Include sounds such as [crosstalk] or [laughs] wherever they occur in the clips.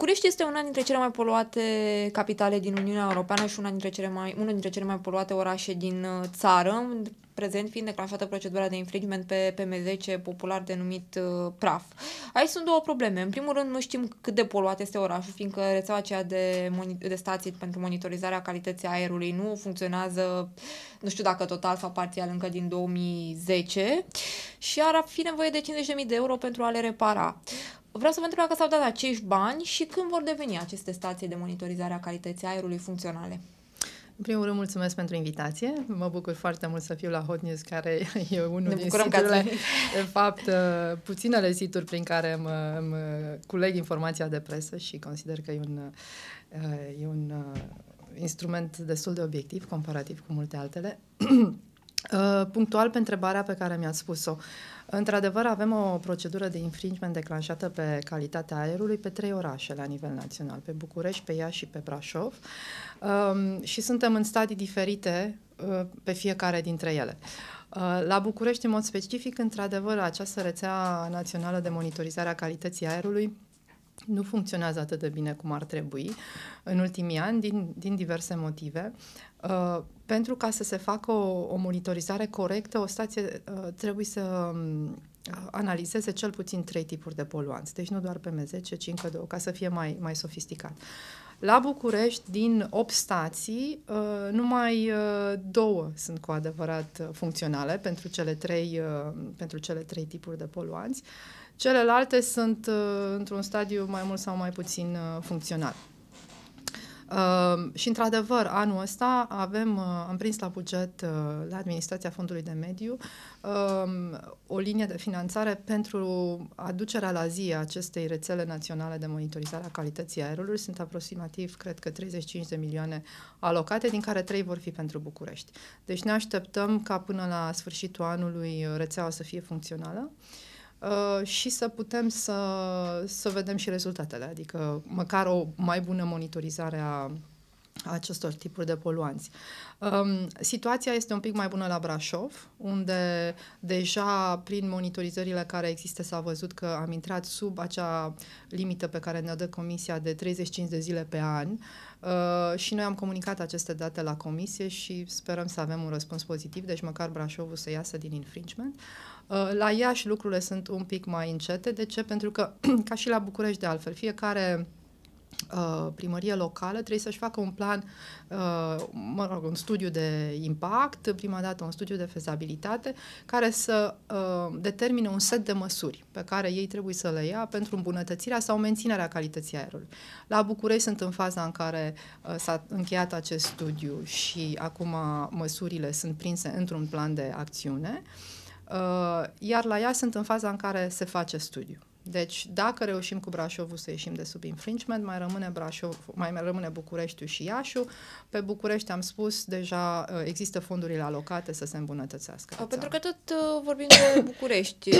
București este una dintre cele mai poluate capitale din Uniunea Europeană și una dintre cele mai, unul dintre cele mai poluate orașe din uh, țară, prezent fiind declanșată procedura de infringement pe PM10, popular denumit uh, praf. Aici sunt două probleme. În primul rând, nu știm cât de poluat este orașul, fiindcă rețeaua aceea de, de stații pentru monitorizarea calității aerului nu funcționează, nu știu dacă total sau parțial, încă din 2010 și ar fi nevoie de 50.000 de euro pentru a le repara. Uh, Vreau să vă întreb dacă s-au dat acești bani și când vor deveni aceste stații de monitorizare a calității aerului funcționale. În primul rând, mulțumesc pentru invitație. Mă bucur foarte mult să fiu la Hot News, care [laughs] e unul ne din siturile, [laughs] de fapt, uh, puținele situri prin care mă, mă culeg informația de presă și consider că e un, uh, e un uh, instrument destul de obiectiv comparativ cu multe altele. [clears throat] Uh, punctual pe întrebarea pe care mi-ați spus-o. Într-adevăr, avem o procedură de infringement declanșată pe calitatea aerului pe trei orașe la nivel național, pe București, pe Iași și pe Brașov um, și suntem în stadii diferite uh, pe fiecare dintre ele. Uh, la București, în mod specific, într-adevăr, această rețea națională de monitorizare a calității aerului nu funcționează atât de bine cum ar trebui în ultimii ani, din, din diverse motive. Uh, pentru ca să se facă o, o monitorizare corectă, o stație uh, trebuie să um, analizeze cel puțin trei tipuri de poluanți, deci nu doar PM10, ci încă două, ca să fie mai, mai sofisticat. La București, din 8 stații, uh, numai uh, două sunt cu adevărat uh, funcționale pentru cele trei, uh, pentru cele trei tipuri de poluanți. Celelalte sunt uh, într-un stadiu mai mult sau mai puțin uh, funcțional. Ehm, și, într-adevăr, anul ăsta avem, uh, am prins la buget, uh, la Administrația Fondului de Mediu, ehm, o linie de finanțare pentru aducerea la zi a acestei rețele naționale de monitorizare a calității aerului. Sunt aproximativ, cred că, 35 de milioane alocate, din care 3 vor fi pentru București. Deci ne așteptăm ca până la sfârșitul anului uh, rețeaua să fie funcțională. Uh, Uh, și să putem să, să vedem și rezultatele, adică măcar o mai bună monitorizare a acestor tipuri de poluanți. Um, situația este un pic mai bună la Brașov, unde deja prin monitorizările care există s-a văzut că am intrat sub acea limită pe care ne-o dă Comisia de 35 de zile pe an uh, și noi am comunicat aceste date la Comisie și sperăm să avem un răspuns pozitiv, deci măcar Brașovul să iasă din infringement. Uh, la Iași lucrurile sunt un pic mai încete. De ce? Pentru că, [clears throat] ca și la București de altfel, fiecare Uh, primărie locală trebuie să-și facă un plan, uh, mă rog, un studiu de impact, prima dată un studiu de fezabilitate, care să uh, determine un set de măsuri pe care ei trebuie să le ia pentru îmbunătățirea sau menținerea calității aerului. La București sunt în faza în care s-a încheiat acest studiu și acum măsurile sunt prinse într-un plan de acțiune, iar la ea sunt în faza în care se face studiu. Deci, dacă reușim cu Brașovul să ieșim de sub infringement, mai rămâne, Brașov, mai rămâne Bucureștiul și Iașu. Pe București, am spus, deja uh, există fondurile alocate să se îmbunătățească. A, pentru că tot uh, vorbim de [coughs] București,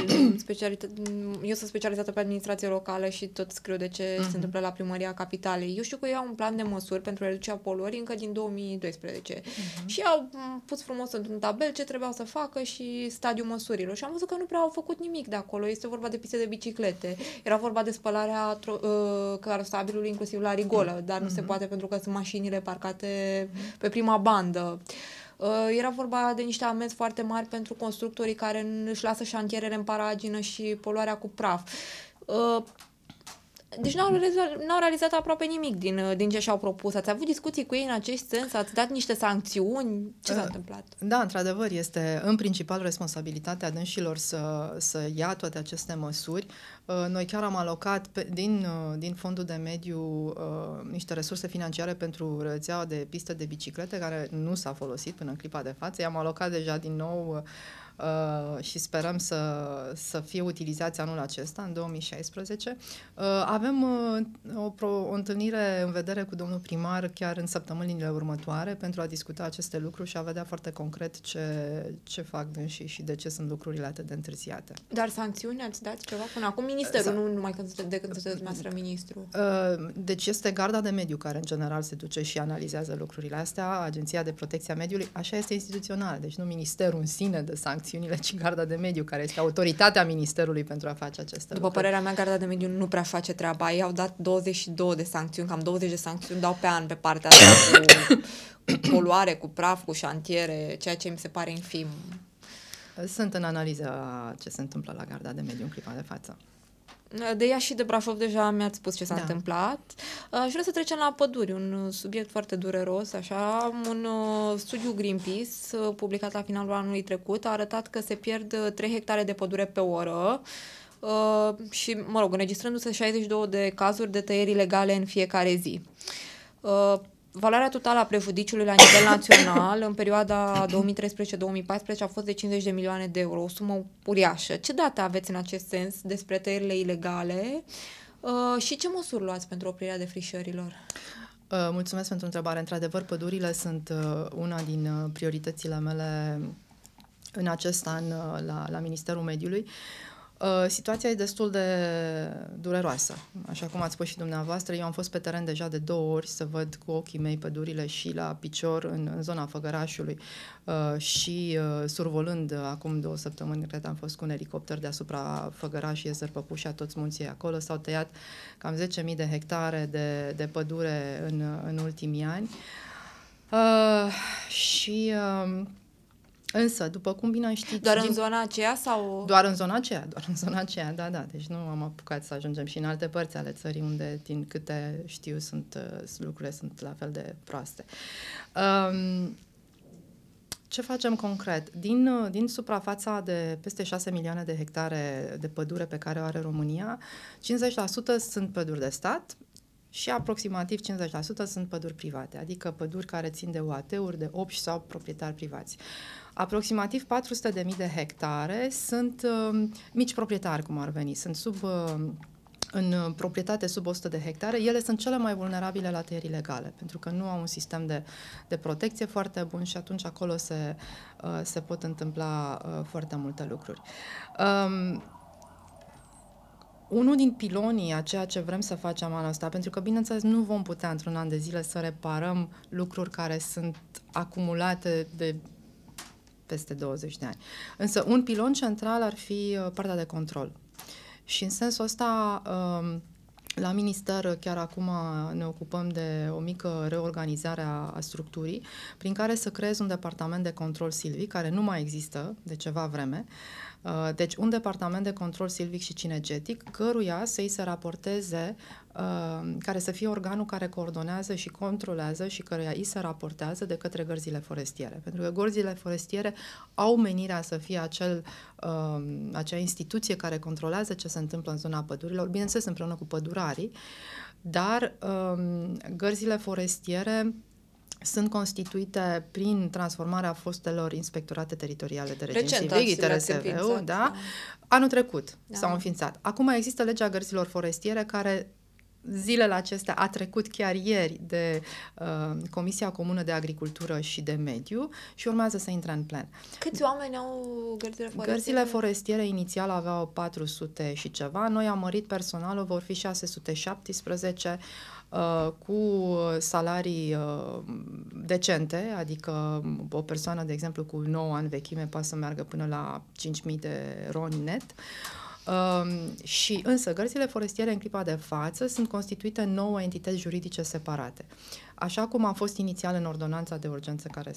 eu sunt specializată pe administrație locală și tot scriu de ce uh-huh. se mhm. întâmplă la primăria capitalei. Eu știu că am un plan de măsuri pentru reducerea poluării încă din 2012 uh-huh. Mhm. și au mm, pus frumos într-un tabel ce trebuiau să facă și stadiul măsurilor și am văzut că nu prea au făcut nimic de acolo. Este vorba de piste de biciclete toalete. Era vorba de spălarea tro- uh, ă, carosabilului inclusiv la rigolă, dar nu se mhm. poate pentru că sunt mașinile parcate pe prima bandă. Ă, era vorba de niște amenzi foarte mari pentru constructorii care își lasă șantierele în paragină și poluarea cu praf ă, deci n-au realizat, n-au realizat aproape nimic din, din ce și-au propus. Ați avut discuții cu ei în acest sens? Ați dat niște sancțiuni? Ce s-a uh, întâmplat? Da, într-adevăr, este în principal responsabilitatea dânșilor să, să ia toate aceste măsuri. Uh, noi chiar am alocat pe, din, uh, din fondul de mediu uh, niște resurse financiare pentru rețeaua de pistă de biciclete, care nu s-a folosit până în clipa de față. I-am alocat deja din nou uh, uh, și sperăm să, să fie utilizați anul acesta, în 2016. Uh, avem uh, o, pro, o întâlnire în vedere cu domnul primar chiar în săptămânile următoare pentru a discuta aceste lucruri și a vedea foarte concret ce, ce fac dânsii și de ce sunt lucrurile atât de întârziate. Dar sancțiuni ați dat ceva până acum? Ministerul, nu numai când, de când sunteți dumneavoastră ministru. Uh, deci este garda de mediu care în general se duce și analizează lucrurile astea, Agenția de Protecție a Mediului, așa este instituțional, deci nu ministerul în sine de sancțiuni acțiunile, ci Garda de Mediu, care este autoritatea Ministerului pentru a face aceste După lucruri. părerea mea, Garda de Mediu nu prea face treaba. Ei au dat 22 de sancțiuni, cam 20 de sancțiuni dau pe an pe partea asta cu, cu poluare, cu praf, cu șantiere, ceea ce mi se pare infim. Sunt în analiză ce se întâmplă la Garda de Mediu în clipa de față. De ea și de Brașov deja mi-ați spus ce s-a da. întâmplat. Aș vrea să trecem la păduri, un subiect foarte dureros, așa. Un uh, studiu Greenpeace, uh, publicat la finalul anului trecut, a arătat că se pierd 3 uh, hectare de pădure pe oră. Uh, și, mă rog, înregistrându-se 62 de cazuri de tăieri ilegale în fiecare zi. Uh, valoarea totală a prejudiciului la nivel național în perioada 2013-2014 a fost de 50 de milioane de euro, o sumă uriașă. Ce date aveți în acest sens despre tăierile ilegale uh, și ce măsuri luați pentru oprirea defrișărilor? Uh, mulțumesc pentru întrebare. Într-adevăr, pădurile sunt uh, una din uh, prioritățile mele în acest an la, la Ministerul Mediului. Uh, Uh, situația e destul de dureroasă. Așa cum ați spus și dumneavoastră, eu am fost pe teren deja de două ori să văd cu ochii mei pădurile și la picior în, în zona Făgărașului uh, și uh, survolând uh, acum două săptămâni, cred am fost cu un elicopter deasupra Făgărașului, Iezăr Păpușa, toți munții acolo, s-au tăiat cam 10.000 de hectare de, de pădure în, în ultimii ani. Uh, și uh, Însă, după cum bine știți... Doar din... în zona aceea sau... Doar în zona aceea, doar în zona aceea, da, da. Deci nu am apucat să ajungem și în alte părți ale țării unde, din câte știu, sunt uh, lucrurile sunt la fel de proaste. Um, ce facem concret? Din, uh, din suprafața de peste 6 milioane de hectare de pădure pe care o are România, 50% sunt păduri de stat, și aproximativ 50% sunt păduri private, adică păduri care țin de UAT-uri, de opși sau proprietari privați. Aproximativ 400.000 de hectare sunt uh, mici proprietari, cum ar veni, sunt sub uh, în proprietate sub 100 de hectare, ele sunt cele mai vulnerabile la tăieri ilegale, pentru că nu au un sistem de, de protecție foarte bun și atunci acolo se, uh, se pot întâmpla uh, foarte multe lucruri. Um, unul din pilonii a ceea ce vrem să facem anul ăsta, pentru că, bineînțeles, nu vom putea într-un an de zile să reparăm lucruri care sunt acumulate de peste 20 de ani. Însă un pilon central ar fi uh, partea de control. Și în sensul ăsta, um, la minister uh, chiar acum uh, ne ocupăm de o mică reorganizare a, structurii prin care să creez un departament de control silvic care nu mai există de ceva vreme. Deci un departament de control silvic și cinegetic căruia să i se raporteze Uh, care să fie organul care coordonează și controlează și care îi se raportează de către gărzile forestiere. Pentru că gărzile forestiere au menirea să fie acel, uh, acea instituție care controlează ce se întâmplă în zona pădurilor, bineînțeles împreună cu pădurarii, dar um, gărzile forestiere sunt constituite prin transformarea fostelor inspectorate teritoriale de regiune. Recent, TRSV, da? da? Anul trecut da. s-au înființat. Acum există legea gărzilor forestiere care zilele acestea a trecut chiar ieri de uh, Comisia Comună de Agricultură și de Mediu și urmează să intre în plen. Câți oameni au gărzile forestiere? Gărzile forestiere inițial aveau 400 și ceva, noi am mărit personalul, vor fi 617 uh, cu salarii uh, decente, adică o persoană, de exemplu, cu 9 ani vechime poate să meargă până la 5.000 de roni net. Uh, Ehm, și însă gărzile forestiere în clipa de față sunt constituite nouă entități juridice separate. Așa cum a fost inițial în ordonanța de urgență care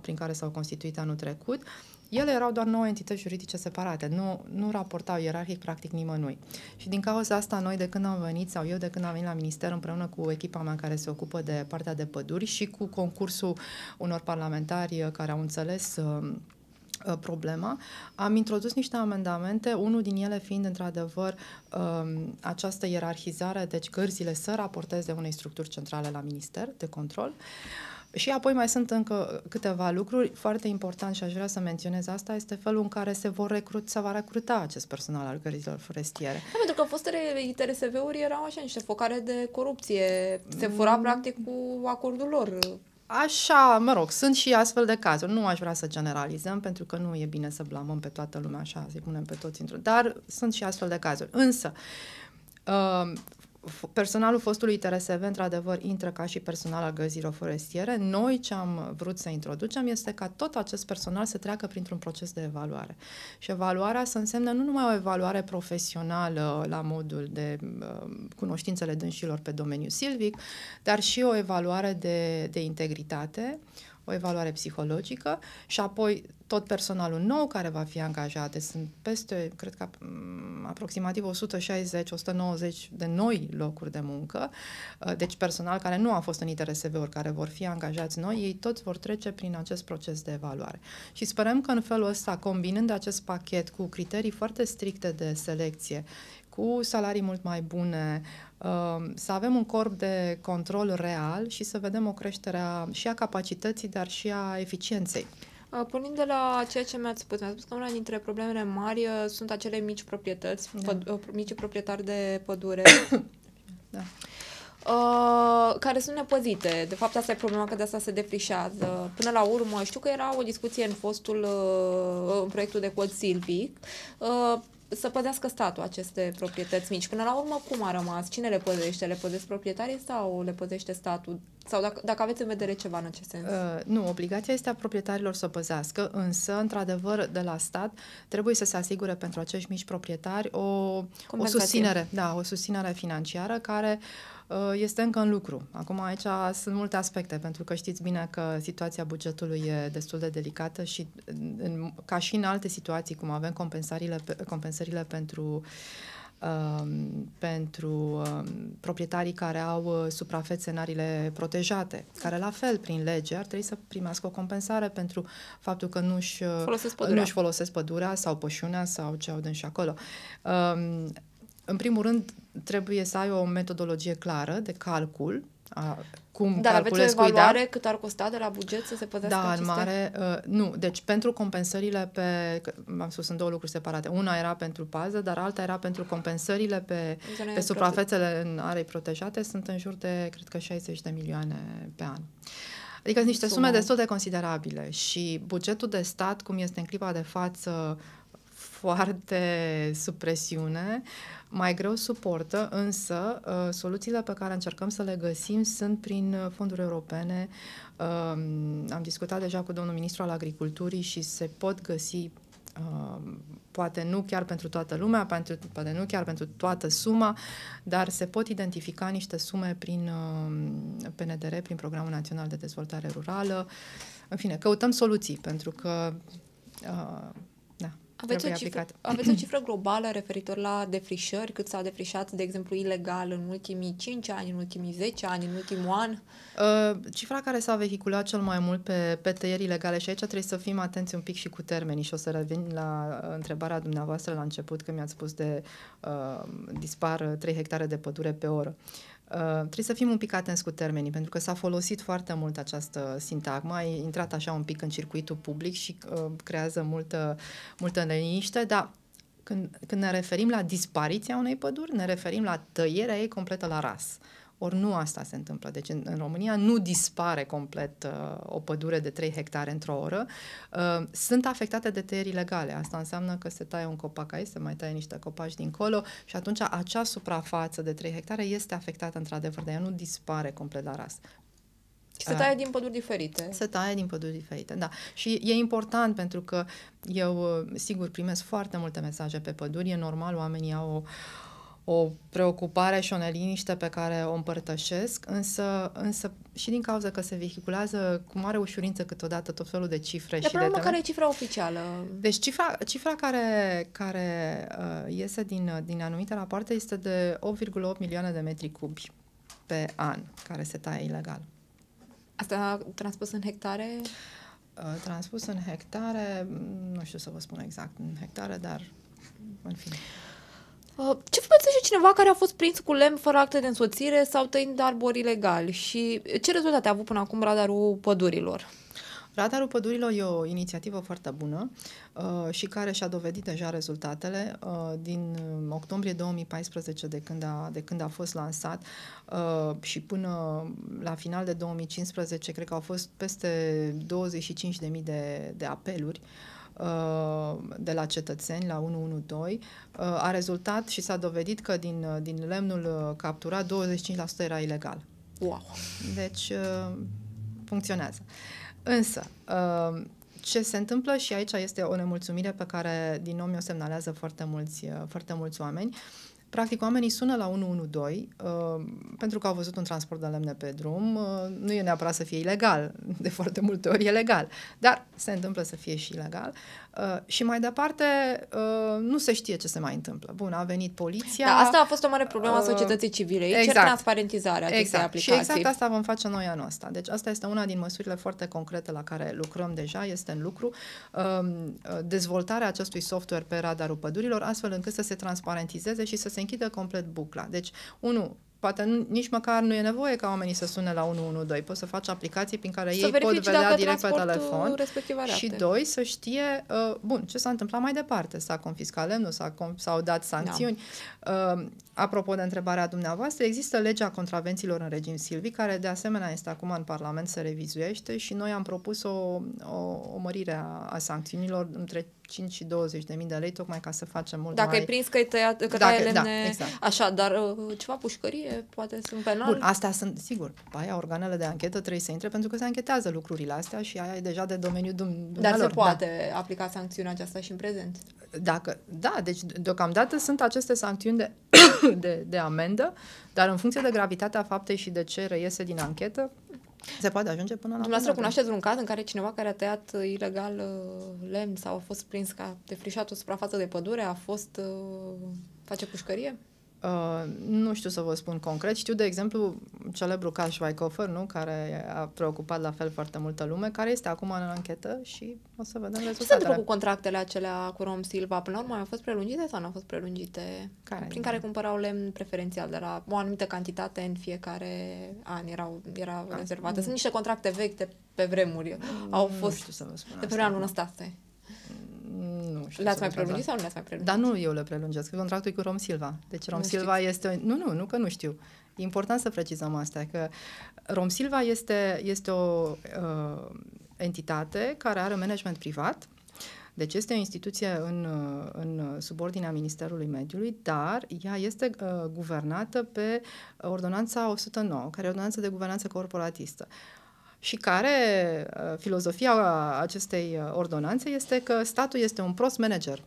prin care s-au constituit anul trecut, ele erau doar nouă entități juridice separate, nu, nu raportau ierarhic practic nimănui. Și din cauza asta noi de când am venit, sau eu de când am venit la minister împreună cu echipa mea care se ocupă de partea de păduri și cu concursul unor parlamentari care au înțeles uh, Uh, problema, am introdus niște amendamente, unul din ele fiind într-adevăr um, această ierarhizare, deci gărzile să raporteze unei structuri centrale la minister de control. Și apoi mai sunt încă câteva lucruri foarte important și aș vrea să menționez asta, este felul în care se, vor recrut, se va recruta acest personal al cărților forestiere. Da, pentru că fostele ITRSV-uri erau așa niște focare de corupție. Se fura mm. practic cu acordul lor. Așa, mă rog, sunt și astfel de cazuri. Nu aș vrea să generalizăm, pentru că nu e bine să blamăm pe toată lumea așa, să-i punem pe toți într un Dar sunt și astfel de cazuri. Însă, uh, personalul fostului TRSV, într-adevăr, intră ca și personal al găzilor forestiere. Noi ce am vrut să introducem este ca tot acest personal să treacă printr-un proces de evaluare. Și evaluarea să însemne nu numai o evaluare profesională la modul de uh, cunoștințele dânșilor pe domeniul silvic, dar și o evaluare de, de integritate, o evaluare psihologică și apoi tot personalul nou care va fi angajat, deci sunt peste, cred că mm, aproximativ 160-190 de noi locuri de muncă, uh, deci personal care nu a fost în ITRSV-uri, care vor fi angajați noi, ei toți vor trece prin acest proces de evaluare. Și sperăm că în felul ăsta, combinând acest pachet cu criterii foarte stricte de selecție, cu salarii mult mai bune, Um, să avem un corp de control real și să vedem o creștere a, și a capacității, dar și a eficienței. Uh, pornind de la ceea ce mi-ați spus, mi-ați spus că una dintre problemele mari uh, sunt acele mici proprietăți, da. păd, uh, mici proprietari de pădure. [coughs] da. Uh, care sunt nepăzite. De fapt, asta e problema, că de asta se defrișează. Până la urmă, știu că era o discuție în fostul uh, în proiectul de cod silvic, uh, să păzească statul aceste proprietăți mici. Până la urmă, cum a rămas? Cine le păzește? Le păzește proprietarii sau le păzește statul? Sau dacă, dacă aveți în vedere ceva în acest sens? Uh, nu, obligația este a proprietarilor să păzească, însă, într-adevăr, de la stat trebuie să se asigure pentru acești mici proprietari o, o susținere, da, o susținere financiară care uh, Uh, este încă în lucru. Acum aici sunt multe aspecte, pentru că știți bine că situația bugetului e destul de delicată și în, ca și în alte situații, cum avem compensările, compensările pentru uh, pentru uh, proprietarii care au uh, suprafețe în arile protejate, care la fel, prin lege, ar trebui să primească o compensare pentru faptul că nu-și uh, folosesc nu folosesc pădurea sau pășunea sau ce au dâns și acolo. Uh, în primul rând, trebuie să ai o metodologie clară de calcul, a, cum Dar calculezi aveți o evaluare cât ar costa de la buget să se plătească Da, aceste? în mare, uh, nu. Deci pentru compensările pe, am spus, sunt două lucruri separate. Una era pentru pază, dar alta era pentru compensările pe, pe suprafețele în arei protejate, sunt în jur de, cred că, 60 de milioane pe an. Adică sunt niște Suma. sume destul de considerabile și bugetul de stat, cum este în clipa de față, foarte sub presiune, mai greu suportă, însă uh, soluțiile pe care încercăm să le găsim sunt prin uh, fonduri europene. Um, am discutat deja cu domnul ministru al agriculturii și se pot găsi um, poate nu chiar pentru toată lumea, pentru, poate nu chiar pentru toată suma, dar se pot identifica niște sume prin um, PNDR, prin Programul Național de Dezvoltare Rurală. În fine, căutăm soluții, pentru că uh, aveți o, cifră, aveți o cifră globală referitor la defrișări, cât s-a defrișat, de exemplu, ilegal în ultimii 5 ani, în ultimii 10 ani, în ultimul an? Uh, cifra care s-a vehiculat cel mai mult pe, pe tăieri ilegale și aici trebuie să fim atenți un pic și cu termenii și o să revin la uh, întrebarea dumneavoastră la început, când mi-ați spus de uh, dispar 3 hectare de pădure pe oră. Uh, Uh, trebuie să fim un pic atenți cu termenii, pentru că s-a folosit foarte mult această sintagmă, a intrat așa un pic în circuitul public și uh, creează multă, multă liniște, dar când, când ne referim la dispariția unei păduri, ne referim la tăierea ei completă la ras. Uh, ori nu asta se întâmplă. Deci în, în România nu dispare complet uh, o pădure de 3 hectare într-o oră. Uh, sunt afectate de tăieri ilegale. Asta înseamnă că se taie un copac aici, se mai taie niște copaci dincolo și atunci acea suprafață de 3 hectare este afectată într-adevăr, dar ea nu dispare complet la ras. Și se taie uh, din păduri diferite. Se taie din păduri diferite, da. Și e important pentru că eu, uh, sigur, primesc foarte multe mesaje pe păduri. E normal, oamenii au o, o preocupare și o neliniște pe care o împărtășesc, însă, însă și din cauza că se vehiculează cu mare ușurință câteodată tot felul de cifre de și de care e cifra oficială? Deci cifra, cifra care, care uh, iese din, din anumite rapoarte este de 8,8 milioane de metri cubi pe an care se taie ilegal. Asta transpus în hectare? Uh, transpus în hectare, mm, nu știu să vă spun exact în hectare, dar în fine. Uh, ce vă cineva care a fost prins cu lemn fără acte de însoțire sau tăind arbori ilegal. Și ce rezultate a avut până acum radarul pădurilor? Radarul pădurilor e o inițiativă foarte bună uh, și care și-a dovedit deja rezultatele uh, din uh, octombrie 2014 de când a, de când a fost lansat uh, și până la final de 2015 cred că au fost peste 25.000 de, de apeluri uh, Uh, de la cetățeni la 112 uh, a rezultat și s-a dovedit că din, uh, din lemnul capturat 25% era ilegal. Wow! Deci funcționează. Însă, ce se întâmplă și aici este o nemulțumire pe care din nou mi-o semnalează foarte mulți, foarte mulți oameni, uh, Practic, oamenii sună la 112 uh, pentru că au văzut un transport de lemne pe drum. Uh, nu e neapărat să fie ilegal, [laughs] de foarte multe ori e legal, dar se întâmplă să fie și ilegal. Uh, și mai departe, uh, nu se știe ce se mai întâmplă. Bun, a venit poliția. Da, asta a fost o mare problemă a uh, societății civile. exact. cer transparentizarea acestei exact. aplicații. Și exact asta vom face noi anul ăsta. Deci asta este una din măsurile foarte concrete la care lucrăm deja, este în lucru, uh, dezvoltarea acestui software pe radarul pădurilor, astfel încât să se transparentizeze și să se închidă complet bucla. Deci, unu, poate nu, nici măcar nu e nevoie ca oamenii să sune la 112, poți să faci aplicații prin care să ei pot vedea direct pe telefon și doi, să știe, uh, bun, ce s-a întâmplat mai departe, s-a confiscat lemnul, s-a, s-au dat da. sancțiuni. Da. Uh, apropo de întrebarea dumneavoastră, există legea contravențiilor în regim silvic, care de asemenea este acum în Parlament, se revizuiește și noi am propus o, o, o mărire a, a sancțiunilor între 5 și 20 de mii de lei tocmai ca să facem mult Dacă mai... ai prins că ai tăiat, că Dacă, lemne... da, exact. Așa, dar uh, ceva pușcărie poate sunt penal? Bun, astea sunt, sigur, aia organele de anchetă trebuie să intre pentru că se anchetează lucrurile astea și aia e deja de domeniul dumneavoastră. Dar se da. poate da. aplica sancțiunea aceasta și în prezent? Dacă, da, deci deocamdată sunt aceste sancțiuni de, [coughs] de, de amendă, dar în funcție de gravitatea faptei și de ce reiese din anchetă, se poate ajunge până la Dumneavoastră cunoașteți un caz în care cineva care a tăiat uh, ilegal uh, lemn sau a fost prins că defrișat o suprafață de pădure, a fost... Uh, face pușcărie? Uh, nu știu să vă spun concret. Știu, de exemplu, celebru Carl Schweikofer, nu? care a preocupat la fel foarte multă lume, care este acum în anchetă și o să vedem rezultatele. Ce se întâmplă cu contractele acelea cu Rom Silva? Până la urmă, au fost prelungite sau nu au fost prelungite? Care Prin care cumpărau lemn preferențial de la o anumită cantitate în fiecare an. Erau, era ah, rezervată. Sunt niște contracte vechi de pe vremuri. Mm, au fost nu știu să vă spun de pe vremea lună știu. le ați mai prelungit sau nu le ați mai prelungit? Dar nu eu le prelungesc, că contractul e cu Rom Silva. Deci Rom nu Silva știți. este... Nu, nu, nu că nu știu. E important să precizăm asta, că Rom Silva este, este o uh, entitate care are management privat, deci este o instituție în, uh, în subordinea Ministerului Mediului, dar ea este uh, guvernată pe ordonanța 109, care e ordonanța de guvernanță corporatistă. Uh, și care uh, filozofia acestei uh, ordonanțe este că statul este un prost manager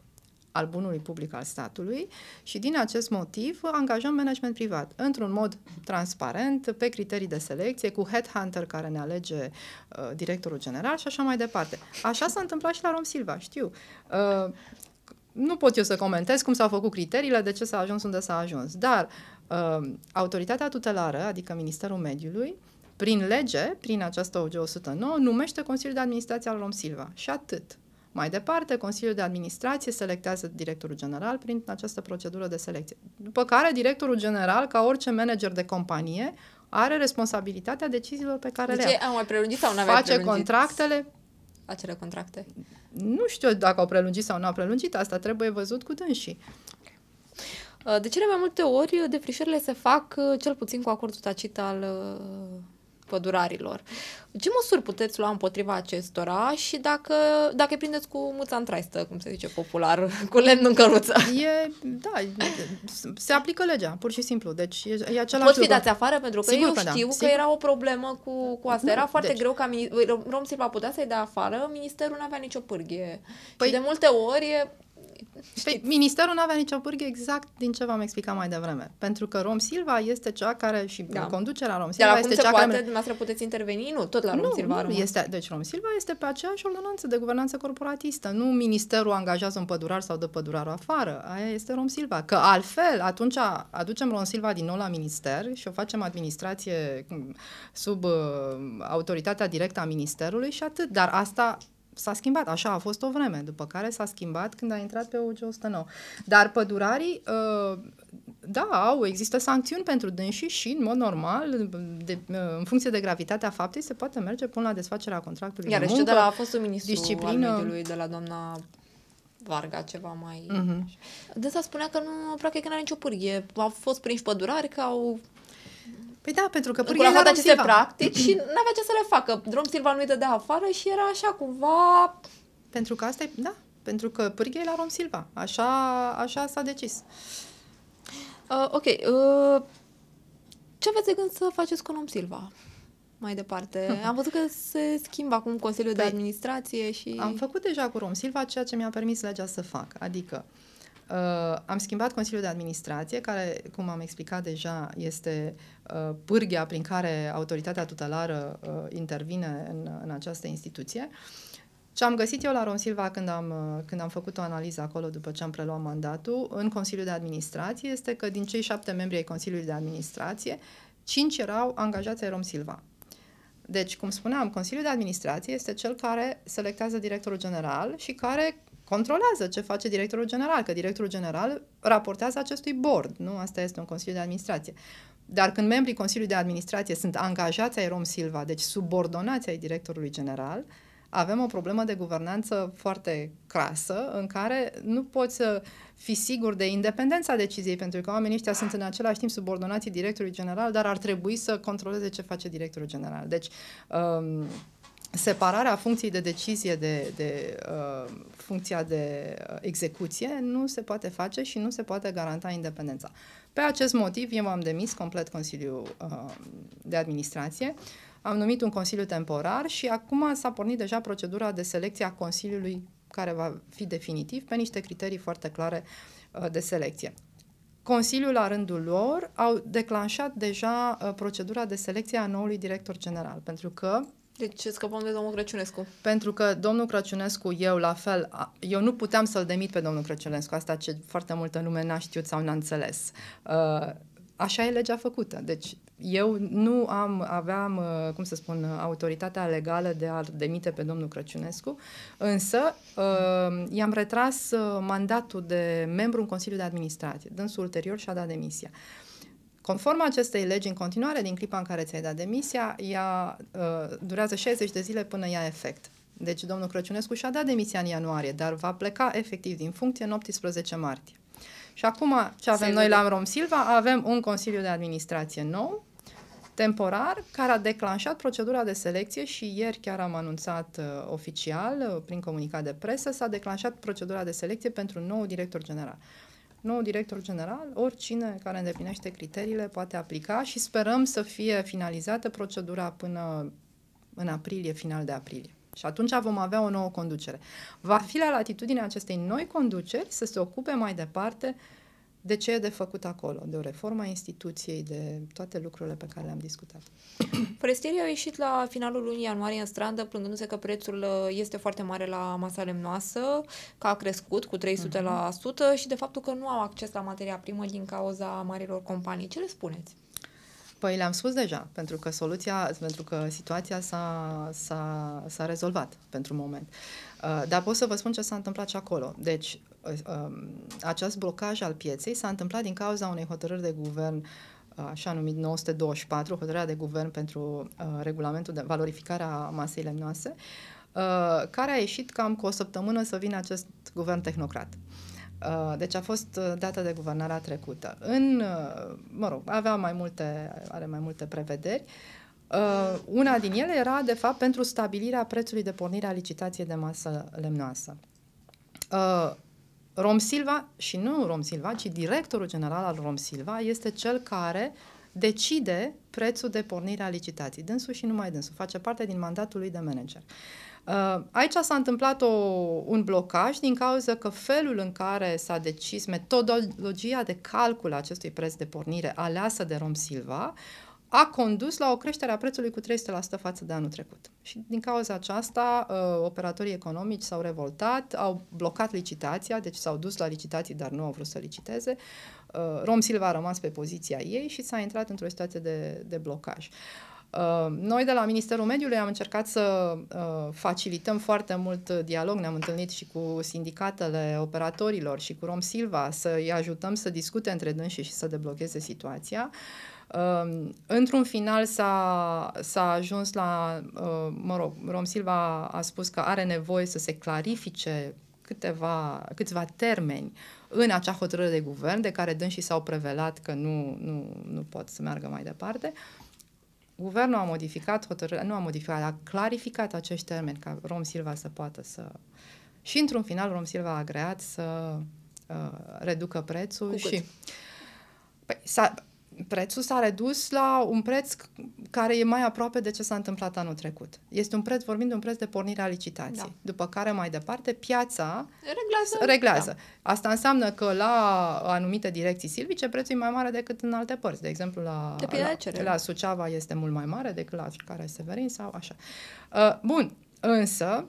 al bunului public al statului și din acest motiv angajăm management privat într-un mod transparent, pe criterii de selecție, cu headhunter care ne alege uh, directorul general și așa mai departe. Așa s-a întâmplat și la Rom Silva, știu. Uh, nu pot eu să comentez cum s-au făcut criteriile, de ce s-a ajuns unde s-a ajuns, dar uh, autoritatea tutelară, adică Ministerul Mediului, uh, prin lege, prin această OG 109, numește Consiliul de Administrație al Romsilva și atât. Mai departe, Consiliul de Administrație selectează directorul general prin această procedură de selecție. După care, directorul general, ca orice manager de companie, are responsabilitatea deciziilor pe care deci le ia. mai prelungit sau nu Face prelungit contractele. Acele contracte. Nu știu dacă au prelungit sau nu au prelungit, asta trebuie văzut cu dânsii. Uh, de cele mai multe ori, uh, defrișările se fac uh, cel puțin cu acordul tacit al pădurarilor. Ce măsuri puteți lua împotriva acestora și dacă, dacă îi prindeți cu muța în traistă, cum se zice popular, [laughs] cu lemn în căruță? E, da, se aplică legea, pur și simplu. Deci e, e același Pot fi dați afară pentru că Sigur eu că da, știu da. că Sigur. era o problemă cu, cu asta. Nu, era foarte deci. greu ca Rom Silva putea să-i dea afară, ministerul nu avea nicio pârghie. Păi, și de multe ori Păi, ministerul nu avea nicio pârghie exact din ce v-am explicat mai devreme. Pentru că Rom Silva este cea care și da. conducerea Rom Silva Dar este cea poate, care... dumneavoastră puteți interveni? Nu, tot la Rom nu, Silva. Nu, este, deci Rom Silva este pe aceeași ordonanță de guvernanță corporatistă. Nu ministerul angajează un pădurar sau dă pădurarul afară. Aia este Rom Silva. Că altfel, atunci aducem Rom Silva din nou la minister și o facem administrație sub uh, autoritatea directă a ministerului și atât. Dar asta s-a schimbat, așa a fost o vreme, după care s-a schimbat când a intrat pe OG 109. Dar pădurarii, uh, da, au, există sancțiuni pentru dânsii și, în mod normal, de, uh, în funcție de gravitatea faptei, se poate merge până la desfacerea contractului Iar de muncă. Iar de la a fost un ministru disciplină, al de la doamna Varga, ceva mai... Uh-huh. Mhm. De asta spunea că nu, practic, nu are nicio pârghie. Au fost prinși pădurari, că au Păi da, pentru că până era aceste Silva. practici și nu avea ce să le facă. Drum Silva nu-i dădea afară și era așa cumva... Pentru că asta e, da, pentru că pârghie la Rom Silva. Așa, așa s-a decis. Uh, ok. Uh, ce aveți de gând să faceți cu Rom Silva? mai departe. [laughs] Am văzut că se schimbă acum Consiliul păi, de Administrație și... Am făcut deja cu Rom Silva ceea ce mi-a permis legea să fac. Adică Uh, am schimbat Consiliul de Administrație, care, cum am explicat deja, este uh, pârghia prin care autoritatea tutelară uh, intervine în, în această instituție. Ce am găsit eu la Ronsilva când am, uh, când am făcut o analiză acolo după ce am preluat mandatul în Consiliul de Administrație este că din cei șapte membri ai Consiliului de Administrație, cinci erau angajați ai Romsilva. Deci, cum spuneam, Consiliul de Administrație este cel care selectează directorul general și care controlează ce face directorul general, că directorul general raportează acestui board, nu? Asta este un consiliu de administrație. Dar când membrii Consiliului de Administrație sunt angajați ai Rom Silva, deci subordonați ai directorului general, avem o problemă de guvernanță foarte crasă, în care nu poți să fii sigur de independența deciziei, pentru că oamenii ăștia sunt în același timp subordonații directorului general, dar ar trebui să controleze ce face directorul general. Deci, um, separarea funcției de decizie de, de uh, funcția de uh, execuție nu se poate face și nu se poate garanta independența. Pe acest motiv, eu am demis complet Consiliul uh, de Administrație, am numit un Consiliu temporar și acum s-a pornit deja procedura de selecție a Consiliului care va fi definitiv pe niște criterii foarte clare uh, de selecție. Consiliul, la rândul lor, au declanșat deja uh, procedura de selecție a noului director general, pentru că de deci, ce scăpăm de domnul Crăciunescu. Pentru că domnul Crăciunescu, eu la fel, eu nu puteam să-l demit pe domnul Crăciunescu, asta ce foarte multă lume n-a știut sau n-a înțeles. Uh, așa e legea făcută. Deci eu nu am, aveam, uh, cum să spun, uh, autoritatea legală de a demite pe domnul Crăciunescu, însă i-am retras mandatul de membru în Consiliul de Administrație. Dânsul ulterior și-a dat demisia. Conform acestei legi, în continuare, din clipa în care ți-ai dat demisia, ea uh, durează 60 de zile până ia efect. Deci domnul Crăciunescu și-a dat demisia în ianuarie, dar va pleca efectiv din funcție în 18 martie. Și acum ce avem noi la Rom Silva? Avem un Consiliu de Administrație nou, temporar, care a declanșat procedura de selecție și ieri chiar am anunțat uh, oficial, uh, prin comunicat de presă, s-a declanșat procedura de selecție pentru nou director general nou director general, oricine care îndeplinește criteriile poate aplica și sperăm să fie finalizată procedura până în aprilie, final de aprilie. Și atunci vom avea o nouă conducere. Va fi la latitudinea acestei noi conduceri să se ocupe mai departe uh, de ce e de făcut acolo, de o reformă a instituției, de toate lucrurile pe care le-am discutat. [clears throat] Forestierii au ieșit la finalul lunii ianuarie în strandă, plângându-se că prețul uh, este foarte mare la masa lemnoasă, că a crescut cu 300% uh-huh. Mhm. și de faptul că nu au acces la materia primă din cauza marilor companii. Ce le spuneți? Păi le-am spus deja, pentru că soluția, pentru că situația s-a, s-a, s-a rezolvat pentru moment. Uh, dar pot să vă spun ce s-a întâmplat și acolo. Deci, Um, acest blocaj al pieței s-a întâmplat din cauza unei hotărâri de guvern uh, așa numit 924, hotărârea de guvern pentru uh, regulamentul de valorificare a masei lemnoase, uh, care a ieșit cam cu o săptămână să vină acest guvern tehnocrat. Uh, deci a fost uh, data de guvernarea trecută. În, uh, mă rog, avea mai multe, are mai multe prevederi. Una din ele era, de fapt, pentru stabilirea prețului de pornire a licitației de masă lemnoasă. Rom Silva, și nu Rom Silva, ci directorul general al Rom Silva, este cel care decide prețul de pornire a licitației, dânsul și numai dânsul, face parte din mandatul lui de manager. Uh, aici s-a întâmplat o, un blocaj din cauza că felul în care s-a decis, metodologia de calcul a acestui preț de pornire aleasă de Rom Silva, a condus la o creștere a prețului cu 300% față de anul trecut. Și din cauza aceasta, uh, operatorii economici s-au revoltat, au blocat licitația, deci s-au dus la licitații, dar nu au vrut să liciteze. Uh, Rom Silva a rămas pe poziția ei și s-a intrat într-o situație de, de blocaj. Uh, noi de la Ministerul Mediului am încercat să facilităm foarte mult dialog, ne-am întâlnit și cu sindicatele operatorilor și cu Rom Silva să îi ajutăm să discute între dânsii și să deblocheze situația. Um, într-un final s-a, s-a ajuns la, uh, mă rog, Rom Silva a spus că are nevoie să se clarifice câteva, câțiva termeni în acea hotărâre de guvern de care dânsii s-au prevelat că nu, nu, nu pot să meargă mai departe. Guvernul a modificat hotărârea, nu a modificat, a clarificat acești termeni ca Rom Silva să poată să... Și într-un final Rom Silva a agreat să uh, reducă prețul Cu cât? și... Păi, s-a, prețul s-a redus la un preț care e mai aproape de ce s-a întâmplat anul trecut. Este un preț, vorbim de un preț de pornire a licitației, da. după care mai departe piața reglează. reglează. Da. Asta înseamnă că la anumite direcții silvice prețul e mai mare decât în alte părți. De exemplu, la, de la, la Suceava este mult mai mare decât la care Severin sau așa. Uh, bun, însă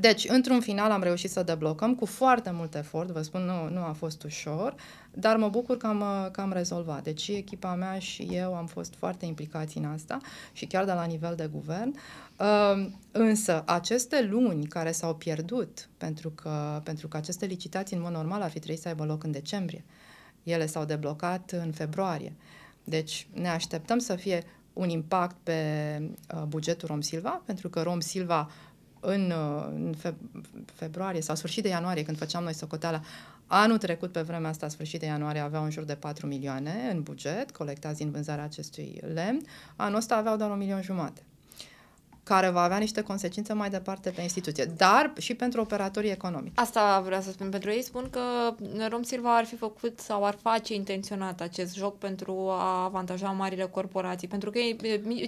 deci, într-un final am reușit să deblocăm cu foarte mult efort, vă spun, nu, nu a fost ușor, dar mă bucur că am, că am rezolvat. Deci și echipa mea și eu am fost foarte implicați în asta și chiar de la nivel de guvern. Ehm, însă, aceste luni care s-au pierdut, pentru că, pentru că aceste licitații, în mod normal, ar fi trebuit să aibă loc în decembrie, ele s-au deblocat în februarie. Deci, ne așteptăm să fie un impact pe uh, bugetul Rom Silva, pentru că Rom Silva în, uh, în februarie sau sfârșit de ianuarie, când făceam noi socoteala, anul trecut, pe vremea asta, sfârșit de ianuarie, aveau în jur de 4 milioane în buget, colectați din vânzarea acestui lemn. Anul ăsta aveau doar un milion jumate care va avea niște consecințe mai departe pe instituție, dar și pentru operatorii economici. Asta vreau să spun. Pentru ei spun că Rom Silva ar fi făcut sau ar face intenționat acest joc pentru a avantaja marile corporații, pentru că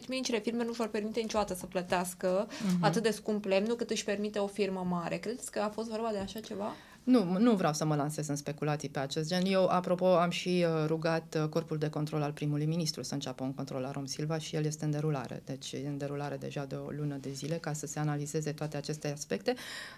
micile firme nu și-ar permite niciodată să plătească uh-huh. atât de scump lemnul cât își permite o firmă mare. Credeți că a fost vorba de așa ceva? Nu, nu vreau să mă lansez în speculații pe acest gen. Eu, apropo, am și uh, rugat uh, Corpul de Control al primului ministru să înceapă un control la Rom Silva și el este în derulare. Deci în derulare deja de o lună de zile ca să se analizeze toate aceste aspecte,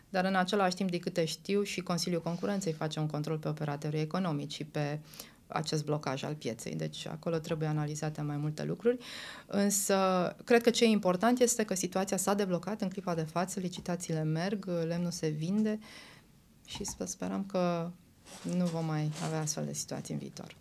dar în același timp, de câte știu, și Consiliul Concurenței face un control pe operatorii economici și pe acest blocaj al pieței. Deci acolo trebuie analizate mai multe lucruri, însă cred că ce e important este că situația s-a deblocat în clipa de față, licitațiile merg, lemnul se vinde, uh, și să sperăm că nu vom mai avea astfel de situații în viitor.